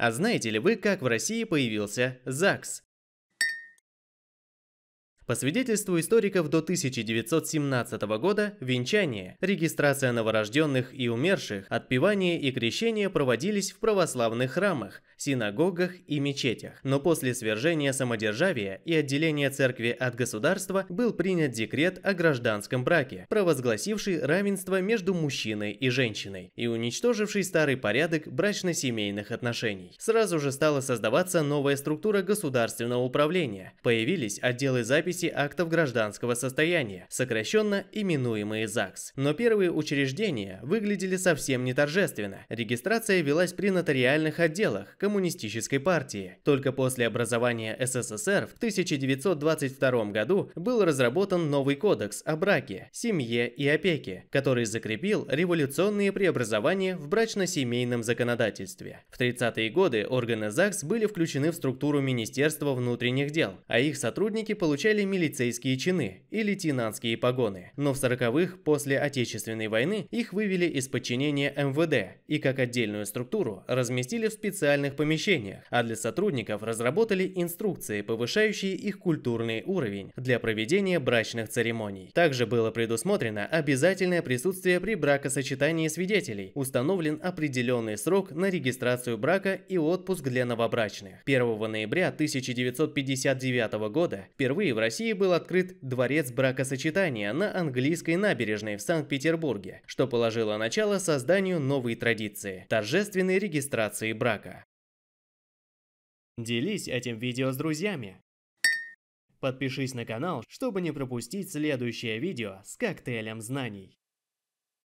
А знаете ли вы, как в России появился ЗАГС? По свидетельству историков, до 1917 года венчание, регистрация новорожденных и умерших, отпевание и крещение проводились в православных храмах, синагогах и мечетях. Но после свержения самодержавия и отделения церкви от государства был принят декрет о гражданском браке, провозгласивший равенство между мужчиной и женщиной и уничтоживший старый порядок брачно-семейных отношений. Сразу же стала создаваться новая структура государственного управления. Появились отделы записи тяжести актов гражданского состояния, сокращенно именуемые ЗАГС. Но первые учреждения выглядели совсем не торжественно. Регистрация велась при нотариальных отделах Коммунистической партии. Только после образования СССР в 1922 году был разработан новый кодекс о браке, семье и опеке, который закрепил революционные преобразования в брачно-семейном законодательстве. В 30-е годы органы ЗАГС были включены в структуру Министерства внутренних дел, а их сотрудники получали милицейские чины и лейтенантские погоны, но в 40-х после Отечественной войны их вывели из подчинения МВД и как отдельную структуру разместили в специальных помещениях, а для сотрудников разработали инструкции, повышающие их культурный уровень для проведения брачных церемоний. Также было предусмотрено обязательное присутствие при бракосочетании свидетелей, установлен определенный срок на регистрацию брака и отпуск для новобрачных. 1 ноября 1959 года впервые в России России был открыт дворец бракосочетания на английской набережной в Санкт-Петербурге, что положило начало созданию новой традиции – торжественной регистрации брака. Делись этим видео с друзьями. Подпишись на канал, чтобы не пропустить следующее видео с коктейлем знаний.